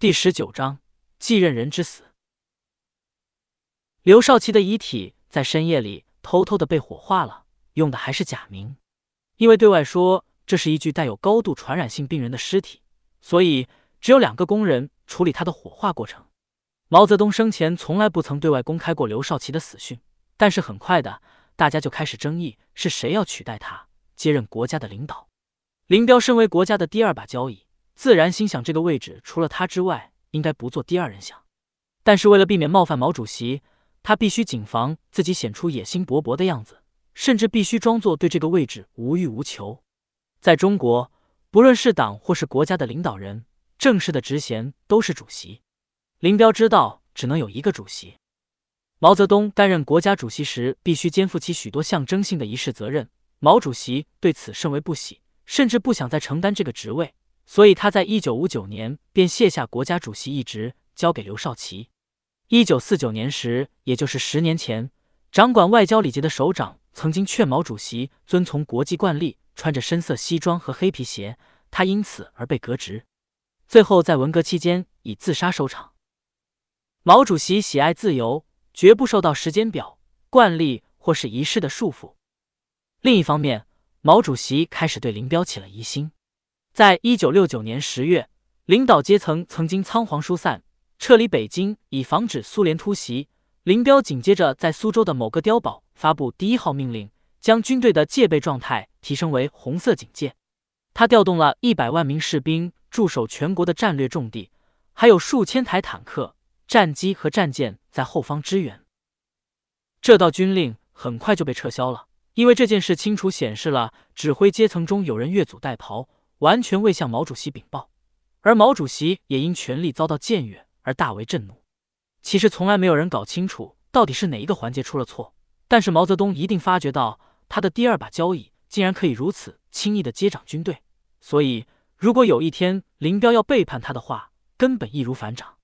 第十九章继任人之死。刘少奇的遗体在深夜里偷偷的被火化了，用的还是假名，因为对外说这是一具带有高度传染性病人的尸体，所以只有两个工人处理他的火化过程。毛泽东生前从来不曾对外公开过刘少奇的死讯，但是很快的，大家就开始争议是谁要取代他接任国家的领导。林彪身为国家的第二把交椅。自然心想，这个位置除了他之外，应该不做第二人想。但是为了避免冒犯毛主席，他必须谨防自己显出野心勃勃的样子，甚至必须装作对这个位置无欲无求。在中国，不论是党或是国家的领导人，正式的职衔都是主席。林彪知道，只能有一个主席。毛泽东担任国家主席时，必须肩负起许多象征性的仪式责任。毛主席对此甚为不喜，甚至不想再承担这个职位。所以他在一九五九年便卸下国家主席一职，交给刘少奇。一九四九年时，也就是十年前，掌管外交礼节的首长曾经劝毛主席遵从国际惯例，穿着深色西装和黑皮鞋。他因此而被革职，最后在文革期间以自杀收场。毛主席喜爱自由，绝不受到时间表、惯例或是仪式的束缚。另一方面，毛主席开始对林彪起了疑心。在一九六九年十月，领导阶层曾经仓皇疏散，撤离北京，以防止苏联突袭。林彪紧接着在苏州的某个碉堡发布第一号命令，将军队的戒备状态提升为红色警戒。他调动了一百万名士兵驻守全国的战略重地，还有数千台坦克、战机和战舰在后方支援。这道军令很快就被撤销了，因为这件事清楚显示了指挥阶层中有人越俎代庖。完全未向毛主席禀报，而毛主席也因权力遭到僭越而大为震怒。其实从来没有人搞清楚到底是哪一个环节出了错，但是毛泽东一定发觉到他的第二把交椅竟然可以如此轻易的接掌军队，所以如果有一天林彪要背叛他的话，根本易如反掌。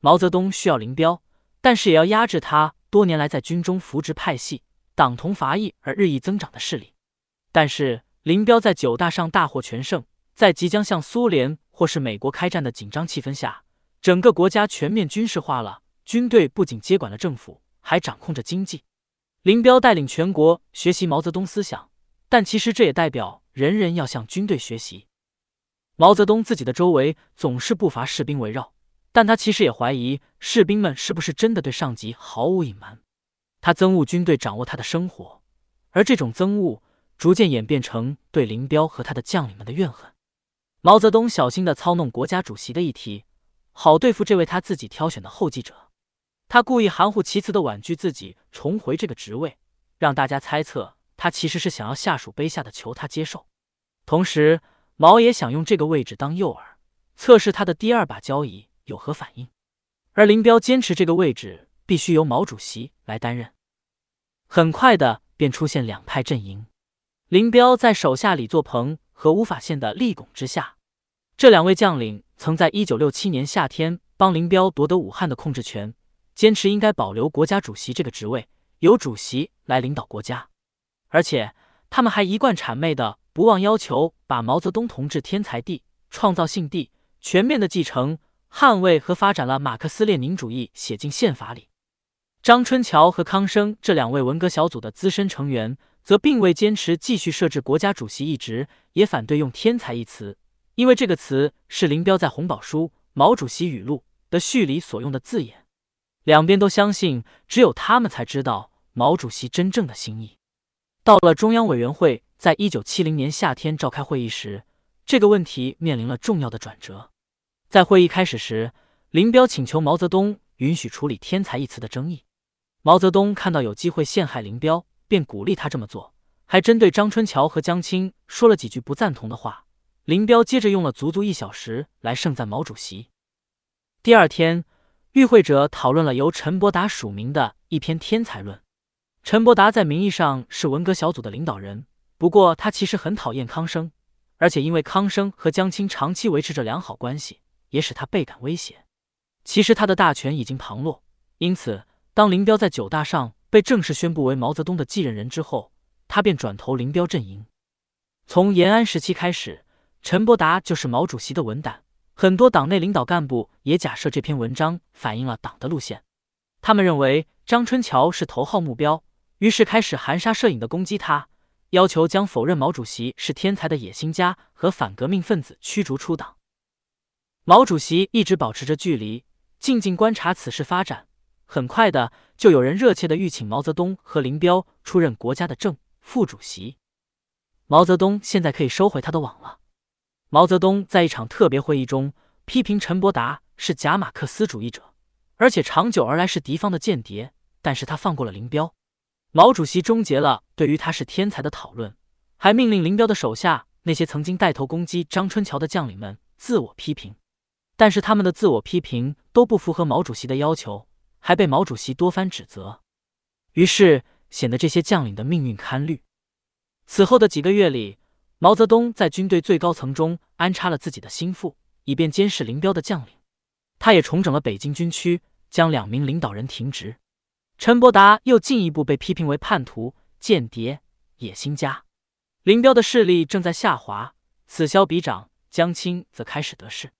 毛泽东需要林彪，但是也要压制他多年来在军中扶植派系、党同伐异而日益增长的势力，但是。林彪在九大上大获全胜，在即将向苏联或是美国开战的紧张气氛下，整个国家全面军事化了。军队不仅接管了政府，还掌控着经济。林彪带领全国学习毛泽东思想，但其实这也代表人人要向军队学习。毛泽东自己的周围总是不乏士兵围绕，但他其实也怀疑士兵们是不是真的对上级毫无隐瞒。他憎恶军队掌握他的生活，而这种憎恶。逐渐演变成对林彪和他的将领们的怨恨。毛泽东小心地操弄国家主席的议题，好对付这位他自己挑选的后继者。他故意含糊其辞地婉拒自己重回这个职位，让大家猜测他其实是想要下属卑下的求他接受。同时，毛也想用这个位置当诱饵，测试他的第二把交椅有何反应。而林彪坚持这个位置必须由毛主席来担任。很快的，便出现两派阵营。林彪在手下李作鹏和吴法宪的立拱之下，这两位将领曾在1967年夏天帮林彪夺得武汉的控制权，坚持应该保留国家主席这个职位，由主席来领导国家。而且他们还一贯谄媚的不忘要求把毛泽东同志天才地创造性地全面的继承、捍卫和发展了马克思列宁主义写进宪法里。张春桥和康生这两位文革小组的资深成员。则并未坚持继续设置国家主席一职，也反对用“天才”一词，因为这个词是林彪在《红宝书·毛主席语录》的序里所用的字眼。两边都相信只有他们才知道毛主席真正的心意。到了中央委员会在一九七零年夏天召开会议时，这个问题面临了重要的转折。在会议开始时，林彪请求毛泽东允许处理“天才”一词的争议。毛泽东看到有机会陷害林彪。便鼓励他这么做，还针对张春桥和江青说了几句不赞同的话。林彪接着用了足足一小时来盛赞毛主席。第二天，与会者讨论了由陈伯达署名的一篇《天才论》。陈伯达在名义上是文革小组的领导人，不过他其实很讨厌康生，而且因为康生和江青长期维持着良好关系，也使他倍感威胁。其实他的大权已经旁落，因此当林彪在九大上。被正式宣布为毛泽东的继任人之后，他便转投林彪阵营。从延安时期开始，陈伯达就是毛主席的文胆，很多党内领导干部也假设这篇文章反映了党的路线。他们认为张春桥是头号目标，于是开始含沙射影的攻击他，要求将否认毛主席是天才的野心家和反革命分子驱逐出党。毛主席一直保持着距离，静静观察此事发展。很快的，就有人热切的欲请毛泽东和林彪出任国家的正副主席。毛泽东现在可以收回他的网了。毛泽东在一场特别会议中批评陈伯达是假马克思主义者，而且长久而来是敌方的间谍。但是他放过了林彪。毛主席终结了对于他是天才的讨论，还命令林彪的手下那些曾经带头攻击张春桥的将领们自我批评。但是他们的自我批评都不符合毛主席的要求。还被毛主席多番指责，于是显得这些将领的命运堪虑。此后的几个月里，毛泽东在军队最高层中安插了自己的心腹，以便监视林彪的将领。他也重整了北京军区，将两名领导人停职。陈伯达又进一步被批评为叛徒、间谍、野心家。林彪的势力正在下滑，此消彼长，江青则开始得势。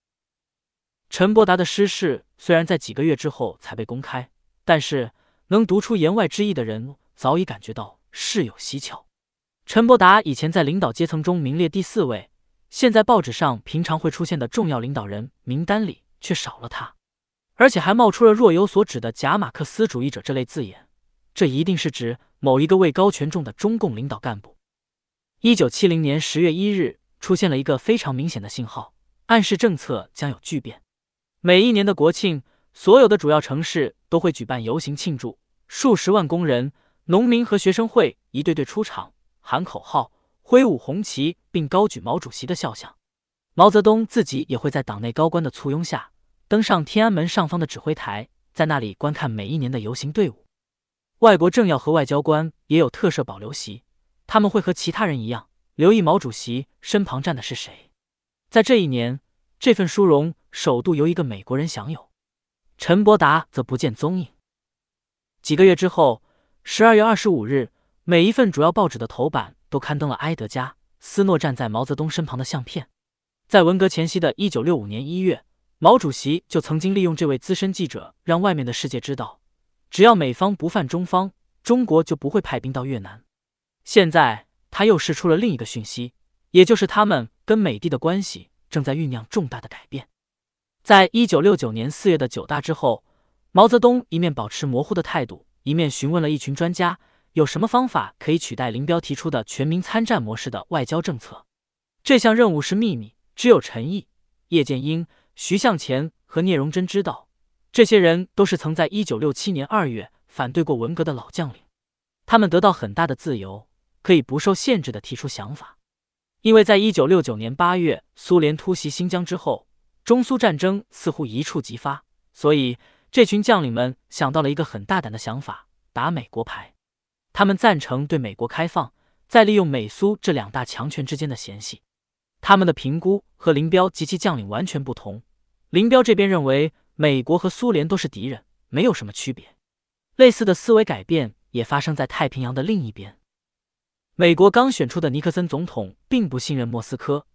陈伯达的失势虽然在几个月之后才被公开，但是能读出言外之意的人早已感觉到事有蹊跷。陈伯达以前在领导阶层中名列第四位，现在报纸上平常会出现的重要领导人名单里却少了他，而且还冒出了若有所指的“假马克思主义者”这类字眼，这一定是指某一个位高权重的中共领导干部。一九七零年十月一日出现了一个非常明显的信号，暗示政策将有巨变。每一年的国庆，所有的主要城市都会举办游行庆祝。数十万工人、农民和学生会一队队出场，喊口号，挥舞红旗，并高举毛主席的肖像。毛泽东自己也会在党内高官的簇拥下登上天安门上方的指挥台，在那里观看每一年的游行队伍。外国政要和外交官也有特设保留席，他们会和其他人一样留意毛主席身旁站的是谁。在这一年，这份殊荣。首度由一个美国人享有，陈伯达则不见踪影。几个月之后，十二月二十五日，每一份主要报纸的头版都刊登了埃德加·斯诺站在毛泽东身旁的相片。在文革前夕的一九六五年一月，毛主席就曾经利用这位资深记者让外面的世界知道，只要美方不犯中方，中国就不会派兵到越南。现在他又释出了另一个讯息，也就是他们跟美帝的关系正在酝酿重大的改变。在一九六九年四月的九大之后，毛泽东一面保持模糊的态度，一面询问了一群专家有什么方法可以取代林彪提出的全民参战模式的外交政策。这项任务是秘密，只有陈毅、叶剑英、徐向前和聂荣臻知道。这些人都是曾在一九六七年二月反对过文革的老将领，他们得到很大的自由，可以不受限制地提出想法，因为在一九六九年八月苏联突袭新疆之后。中苏战争似乎一触即发，所以这群将领们想到了一个很大胆的想法：打美国牌。他们赞成对美国开放，再利用美苏这两大强权之间的嫌隙。他们的评估和林彪及其将领完全不同。林彪这边认为美国和苏联都是敌人，没有什么区别。类似的思维改变也发生在太平洋的另一边。美国刚选出的尼克森总统并不信任莫斯科。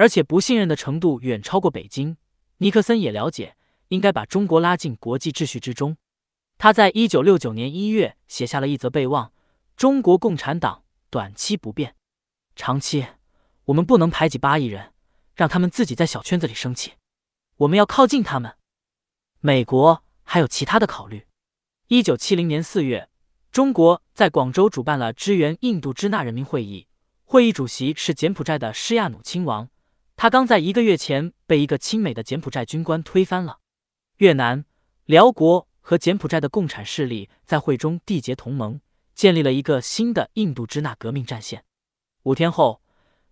而且不信任的程度远超过北京。尼克森也了解，应该把中国拉进国际秩序之中。他在1969年1月写下了一则备忘：中国共产党短期不变，长期我们不能排挤八亿人，让他们自己在小圈子里生气。我们要靠近他们。美国还有其他的考虑。1970年4月，中国在广州主办了支援印度支那人民会议，会议主席是柬埔寨的施亚努亲王。他刚在一个月前被一个亲美的柬埔寨军官推翻了。越南、辽国和柬埔寨的共产势力在会中缔结同盟，建立了一个新的印度支那革命战线。五天后，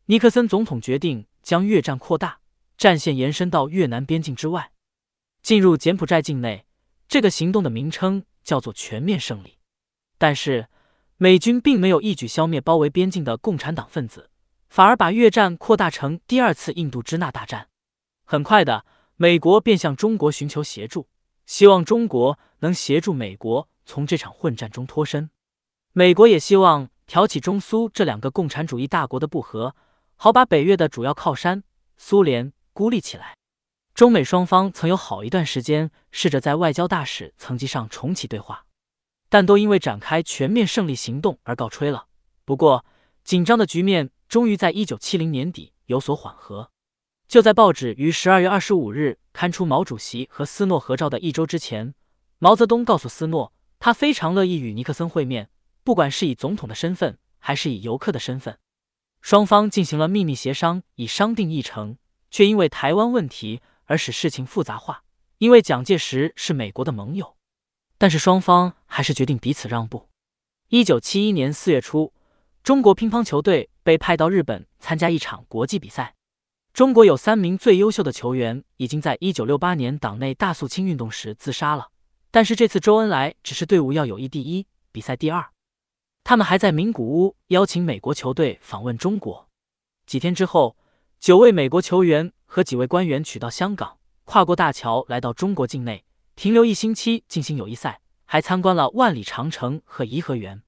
尼克森总统决定将越战扩大，战线延伸到越南边境之外，进入柬埔寨境内。这个行动的名称叫做“全面胜利”。但是，美军并没有一举消灭包围边境的共产党分子。反而把越战扩大成第二次印度支那大战。很快的，美国便向中国寻求协助，希望中国能协助美国从这场混战中脱身。美国也希望挑起中苏这两个共产主义大国的不和，好把北越的主要靠山苏联孤立起来。中美双方曾有好一段时间试着在外交大使层级上重启对话，但都因为展开全面胜利行动而告吹了。不过，紧张的局面。终于在一九七零年底有所缓和。就在报纸于十二月二十五日刊出毛主席和斯诺合照的一周之前，毛泽东告诉斯诺，他非常乐意与尼克森会面，不管是以总统的身份还是以游客的身份。双方进行了秘密协商，以商定议程，却因为台湾问题而使事情复杂化。因为蒋介石是美国的盟友，但是双方还是决定彼此让步。一九七一年四月初。中国乒乓球队被派到日本参加一场国际比赛。中国有三名最优秀的球员已经在1968年党内大肃清运动时自杀了。但是这次周恩来只是队伍要友谊第一，比赛第二。他们还在名古屋邀请美国球队访问中国。几天之后，九位美国球员和几位官员取到香港，跨过大桥来到中国境内，停留一星期进行友谊赛，还参观了万里长城和颐和园。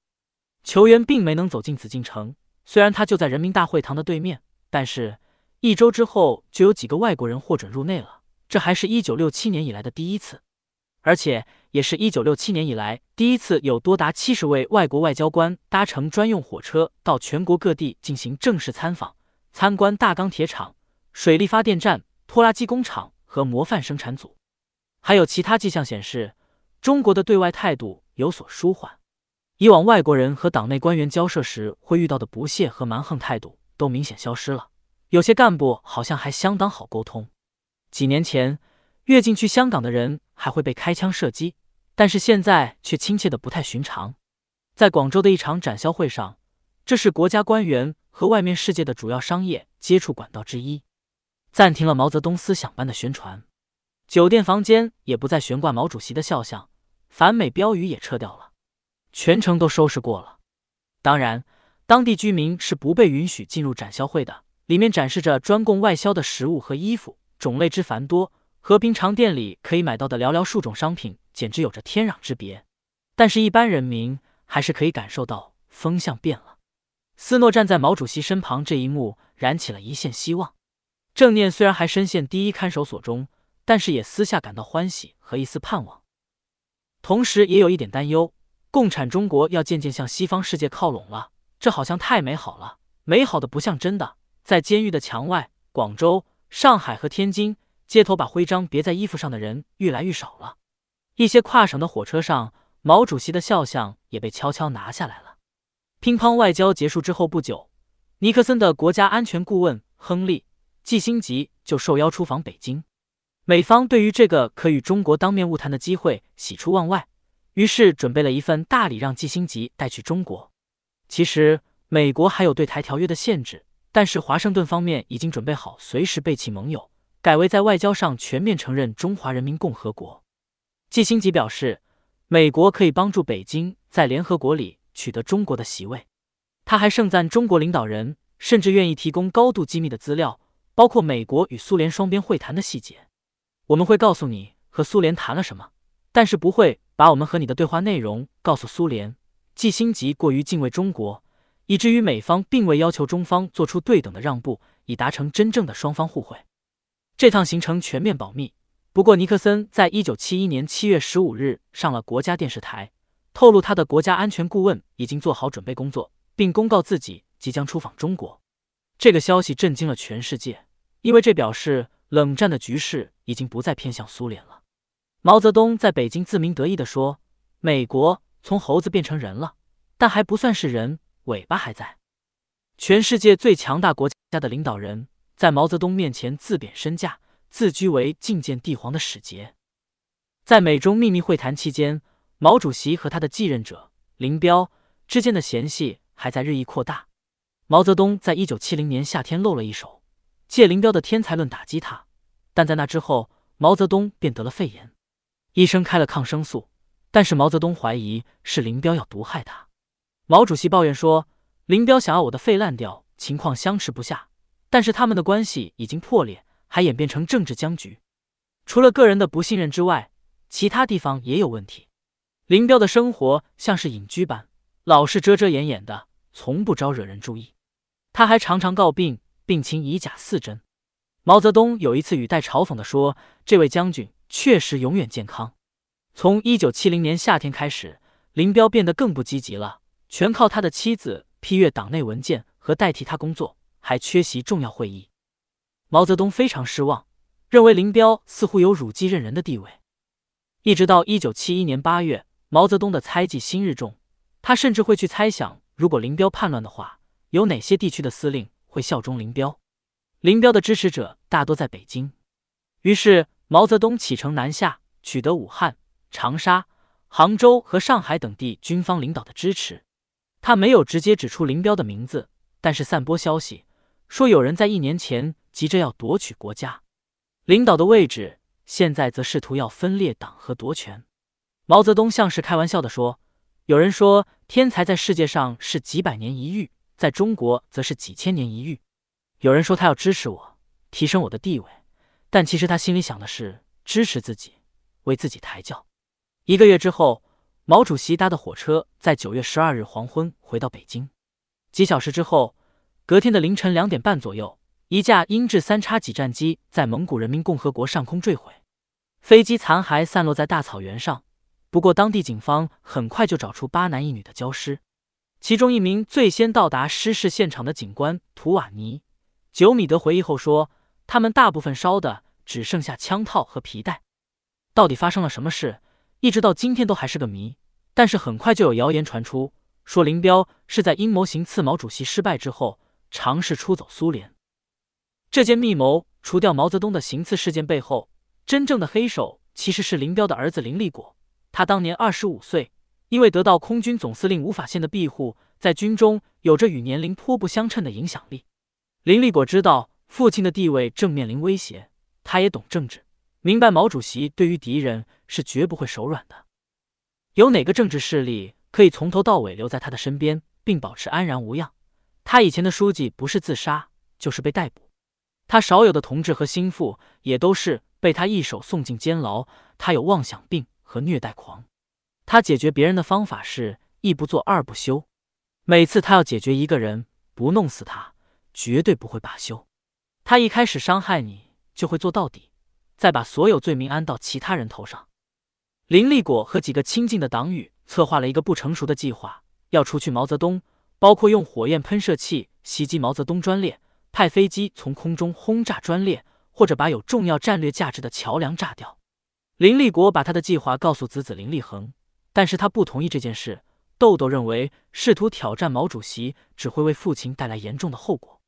球员并没能走进紫禁城，虽然他就在人民大会堂的对面，但是一周之后就有几个外国人获准入内了，这还是一九六七年以来的第一次，而且也是一九六七年以来第一次有多达七十位外国外交官搭乘专用火车到全国各地进行正式参访，参观大钢铁厂、水力发电站、拖拉机工厂和模范生产组，还有其他迹象显示，中国的对外态度有所舒缓。以往外国人和党内官员交涉时会遇到的不屑和蛮横态度都明显消失了，有些干部好像还相当好沟通。几年前越境去香港的人还会被开枪射击，但是现在却亲切的不太寻常。在广州的一场展销会上，这是国家官员和外面世界的主要商业接触管道之一。暂停了毛泽东思想班的宣传，酒店房间也不再悬挂毛主席的肖像，反美标语也撤掉了。全程都收拾过了，当然，当地居民是不被允许进入展销会的。里面展示着专供外销的食物和衣服，种类之繁多，和平常店里可以买到的寥寥数种商品，简直有着天壤之别。但是，一般人民还是可以感受到风向变了。斯诺站在毛主席身旁，这一幕燃起了一线希望。正念虽然还深陷第一看守所中，但是也私下感到欢喜和一丝盼望，同时也有一点担忧。共产中国要渐渐向西方世界靠拢了，这好像太美好了，美好的不像真的。在监狱的墙外，广州、上海和天津街头，把徽章别在衣服上的人越来越少了。一些跨省的火车上，毛主席的肖像也被悄悄拿下来了。乒乓外交结束之后不久，尼克森的国家安全顾问亨利·季辛吉就受邀出访北京，美方对于这个可与中国当面晤谈的机会喜出望外。于是准备了一份大礼让季辛吉带去中国。其实美国还有对台条约的限制，但是华盛顿方面已经准备好随时背弃盟友，改为在外交上全面承认中华人民共和国。季辛吉表示，美国可以帮助北京在联合国里取得中国的席位。他还盛赞中国领导人，甚至愿意提供高度机密的资料，包括美国与苏联双边会谈的细节。我们会告诉你和苏联谈了什么，但是不会。把我们和你的对话内容告诉苏联。季心吉过于敬畏中国，以至于美方并未要求中方做出对等的让步，以达成真正的双方互惠。这趟行程全面保密。不过，尼克森在一九七一年七月十五日上了国家电视台，透露他的国家安全顾问已经做好准备工作，并公告自己即将出访中国。这个消息震惊了全世界，因为这表示冷战的局势已经不再偏向苏联了。毛泽东在北京自鸣得意地说：“美国从猴子变成人了，但还不算是人，尾巴还在。”全世界最强大国家的领导人，在毛泽东面前自贬身价，自居为觐见帝皇的使节。在美中秘密会谈期间，毛主席和他的继任者林彪之间的嫌隙还在日益扩大。毛泽东在一九七零年夏天露了一手，借林彪的天才论打击他，但在那之后，毛泽东便得了肺炎。医生开了抗生素，但是毛泽东怀疑是林彪要毒害他。毛主席抱怨说：“林彪想要我的肺烂掉，情况相持不下。但是他们的关系已经破裂，还演变成政治僵局。除了个人的不信任之外，其他地方也有问题。林彪的生活像是隐居般，老是遮遮掩掩的，从不招惹人注意。他还常常告病，病情以假似真。毛泽东有一次语带嘲讽地说：‘这位将军。’”确实永远健康。从一九七零年夏天开始，林彪变得更不积极了，全靠他的妻子批阅党内文件和代替他工作，还缺席重要会议。毛泽东非常失望，认为林彪似乎有辱继任人的地位。一直到一九七一年八月，毛泽东的猜忌心日重，他甚至会去猜想，如果林彪叛乱的话，有哪些地区的司令会效忠林彪？林彪的支持者大多在北京，于是。毛泽东启程南下，取得武汉、长沙、杭州和上海等地军方领导的支持。他没有直接指出林彪的名字，但是散播消息说有人在一年前急着要夺取国家领导的位置，现在则试图要分裂党和夺权。毛泽东像是开玩笑地说：“有人说天才在世界上是几百年一遇，在中国则是几千年一遇。有人说他要支持我，提升我的地位。”但其实他心里想的是支持自己，为自己抬轿。一个月之后，毛主席搭的火车在九月十二日黄昏回到北京。几小时之后，隔天的凌晨两点半左右，一架英制三叉戟战机在蒙古人民共和国上空坠毁，飞机残骸散落在大草原上。不过，当地警方很快就找出八男一女的焦尸。其中一名最先到达失事现场的警官图瓦尼·久米德回忆后说。他们大部分烧的只剩下枪套和皮带，到底发生了什么事，一直到今天都还是个谜。但是很快就有谣言传出，说林彪是在阴谋行刺毛主席失败之后，尝试出走苏联。这件密谋除掉毛泽东的行刺事件背后，真正的黑手其实是林彪的儿子林立果。他当年二十五岁，因为得到空军总司令吴法宪的庇护，在军中有着与年龄颇不相称的影响力。林立果知道。父亲的地位正面临威胁，他也懂政治，明白毛主席对于敌人是绝不会手软的。有哪个政治势力可以从头到尾留在他的身边并保持安然无恙？他以前的书记不是自杀就是被逮捕，他少有的同志和心腹也都是被他一手送进监牢。他有妄想病和虐待狂，他解决别人的方法是一不做二不休，每次他要解决一个人，不弄死他绝对不会罢休。他一开始伤害你，就会做到底，再把所有罪名安到其他人头上。林立国和几个亲近的党羽策划了一个不成熟的计划，要除去毛泽东，包括用火焰喷射器袭击毛泽东专列，派飞机从空中轰炸专列，或者把有重要战略价值的桥梁炸掉。林立国把他的计划告诉子子林立恒，但是他不同意这件事。豆豆认为，试图挑战毛主席只会为父亲带来严重的后果。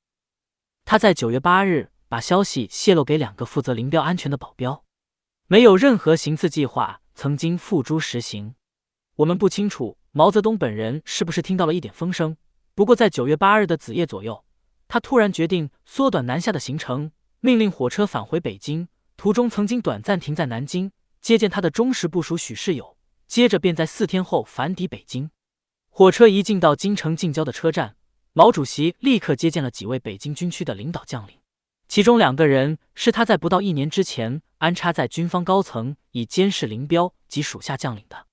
他在九月八日把消息泄露给两个负责林彪安全的保镖，没有任何行刺计划曾经付诸实行。我们不清楚毛泽东本人是不是听到了一点风声，不过在九月八日的子夜左右，他突然决定缩短南下的行程，命令火车返回北京。途中曾经短暂停在南京接见他的忠实部署许世友，接着便在四天后返抵北京。火车一进到京城近郊的车站。毛主席立刻接见了几位北京军区的领导将领，其中两个人是他在不到一年之前安插在军方高层，以监视林彪及属下将领的。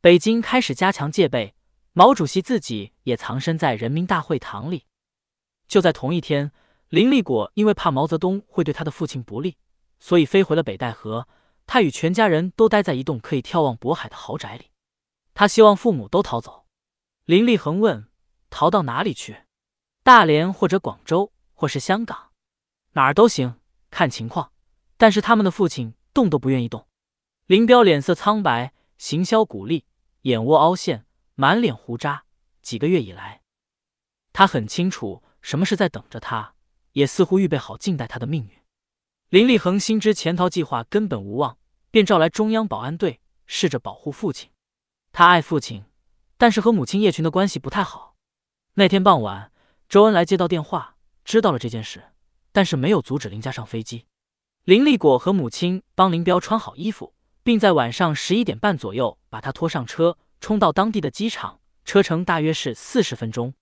北京开始加强戒备，毛主席自己也藏身在人民大会堂里。就在同一天，林立果因为怕毛泽东会对他的父亲不利，所以飞回了北戴河。他与全家人都待在一栋可以眺望渤海的豪宅里。他希望父母都逃走。林立恒问。逃到哪里去？大连或者广州，或是香港，哪儿都行，看情况。但是他们的父亲动都不愿意动。林彪脸色苍白，形销骨立，眼窝凹陷，满脸胡渣。几个月以来，他很清楚什么是在等着他，也似乎预备好静待他的命运。林立恒心知潜逃计划根本无望，便召来中央保安队，试着保护父亲。他爱父亲，但是和母亲叶群的关系不太好。那天傍晚，周恩来接到电话，知道了这件事，但是没有阻止林家上飞机。林立果和母亲帮林彪穿好衣服，并在晚上十一点半左右把他拖上车，冲到当地的机场，车程大约是四十分钟。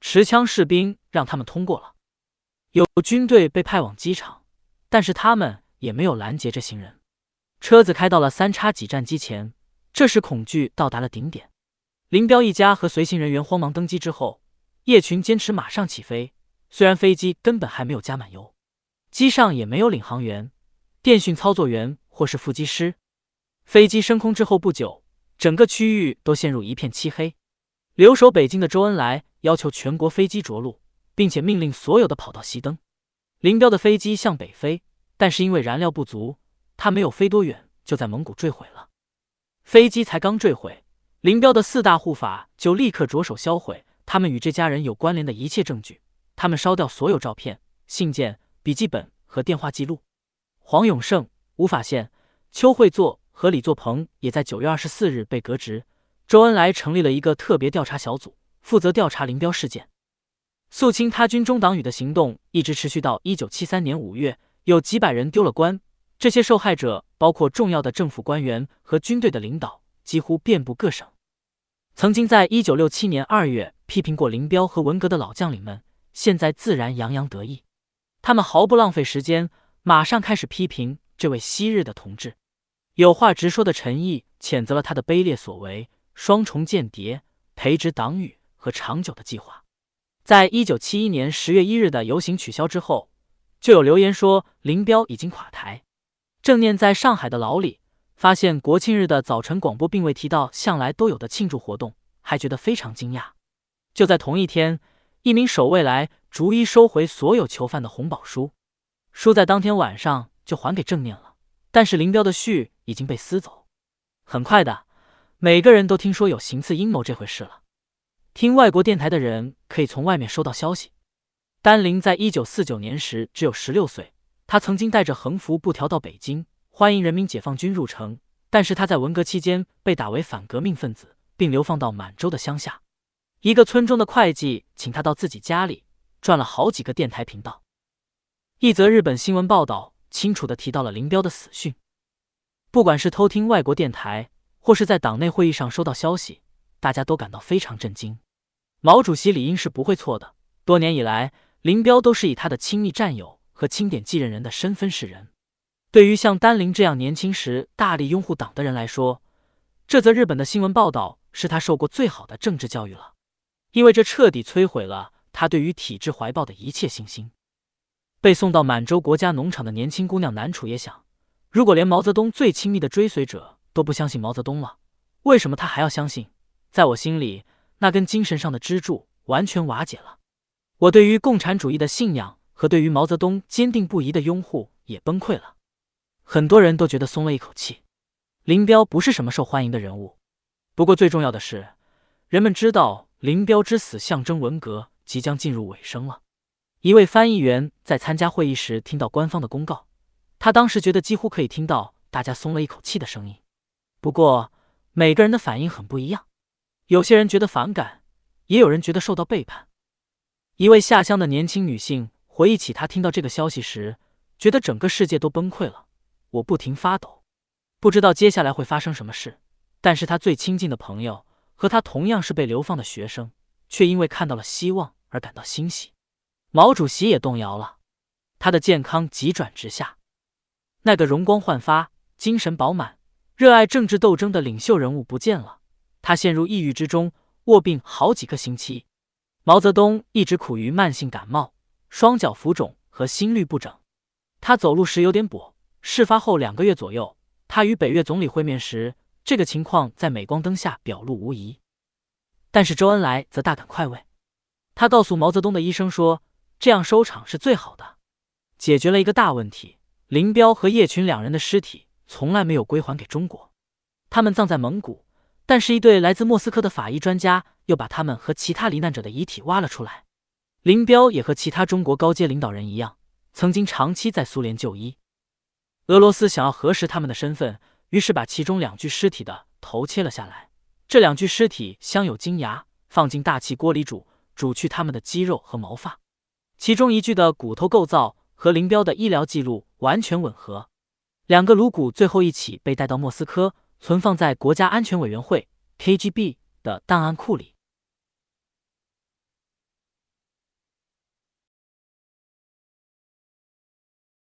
持枪士兵让他们通过了，有军队被派往机场，但是他们也没有拦截这行人。车子开到了三叉戟战机前，这时恐惧到达了顶点。林彪一家和随行人员慌忙登机之后。叶群坚持马上起飞，虽然飞机根本还没有加满油，机上也没有领航员、电讯操作员或是副机师。飞机升空之后不久，整个区域都陷入一片漆黑。留守北京的周恩来要求全国飞机着陆，并且命令所有的跑道熄灯。林彪的飞机向北飞，但是因为燃料不足，他没有飞多远，就在蒙古坠毁了。飞机才刚坠毁，林彪的四大护法就立刻着手销毁。他们与这家人有关联的一切证据，他们烧掉所有照片、信件、笔记本和电话记录。黄永胜无法宪、邱会作和李作鹏，也在九月二十四日被革职。周恩来成立了一个特别调查小组，负责调查林彪事件，肃清他军中党羽的行动一直持续到一九七三年五月。有几百人丢了官，这些受害者包括重要的政府官员和军队的领导，几乎遍布各省。曾经在一九六七年二月。批评过林彪和文革的老将领们，现在自然洋洋得意。他们毫不浪费时间，马上开始批评这位昔日的同志。有话直说的陈毅谴责了他的卑劣所为、双重间谍、培植党羽和长久的计划。在一九七一年十月一日的游行取消之后，就有留言说林彪已经垮台。正念在上海的牢里，发现国庆日的早晨广播并未提到向来都有的庆祝活动，还觉得非常惊讶。就在同一天，一名守卫来逐一收回所有囚犯的红宝书，书在当天晚上就还给正念了。但是林彪的序已经被撕走。很快的，每个人都听说有行刺阴谋这回事了。听外国电台的人可以从外面收到消息。丹林在一九四九年时只有十六岁，他曾经带着横幅布条到北京欢迎人民解放军入城，但是他在文革期间被打为反革命分子，并流放到满洲的乡下。一个村中的会计请他到自己家里，转了好几个电台频道。一则日本新闻报道清楚地提到了林彪的死讯。不管是偷听外国电台，或是在党内会议上收到消息，大家都感到非常震惊。毛主席理应是不会错的。多年以来，林彪都是以他的亲密战友和钦点继任人的身份示人。对于像丹林这样年轻时大力拥护党的人来说，这则日本的新闻报道是他受过最好的政治教育了。因为这彻底摧毁了他对于体制怀抱的一切信心。被送到满洲国家农场的年轻姑娘南楚也想：如果连毛泽东最亲密的追随者都不相信毛泽东了，为什么他还要相信？在我心里，那根精神上的支柱完全瓦解了。我对于共产主义的信仰和对于毛泽东坚定不移的拥护也崩溃了。很多人都觉得松了一口气。林彪不是什么受欢迎的人物，不过最重要的是，人们知道。林彪之死象征文革即将进入尾声了。一位翻译员在参加会议时听到官方的公告，他当时觉得几乎可以听到大家松了一口气的声音。不过每个人的反应很不一样，有些人觉得反感，也有人觉得受到背叛。一位下乡的年轻女性回忆起她听到这个消息时，觉得整个世界都崩溃了。我不停发抖，不知道接下来会发生什么事。但是她最亲近的朋友。和他同样是被流放的学生，却因为看到了希望而感到欣喜。毛主席也动摇了，他的健康急转直下。那个容光焕发、精神饱满、热爱政治斗争的领袖人物不见了，他陷入抑郁之中，卧病好几个星期。毛泽东一直苦于慢性感冒、双脚浮肿和心律不整，他走路时有点跛。事发后两个月左右，他与北越总理会面时。这个情况在镁光灯下表露无遗，但是周恩来则大感快慰。他告诉毛泽东的医生说：“这样收场是最好的，解决了一个大问题。林彪和叶群两人的尸体从来没有归还给中国，他们葬在蒙古，但是一对来自莫斯科的法医专家又把他们和其他罹难者的遗体挖了出来。林彪也和其他中国高阶领导人一样，曾经长期在苏联就医。俄罗斯想要核实他们的身份。”于是把其中两具尸体的头切了下来，这两具尸体镶有金牙，放进大气锅里煮，煮去他们的肌肉和毛发。其中一具的骨头构造和林彪的医疗记录完全吻合。两个颅骨最后一起被带到莫斯科，存放在国家安全委员会 （KGB） 的档案库里。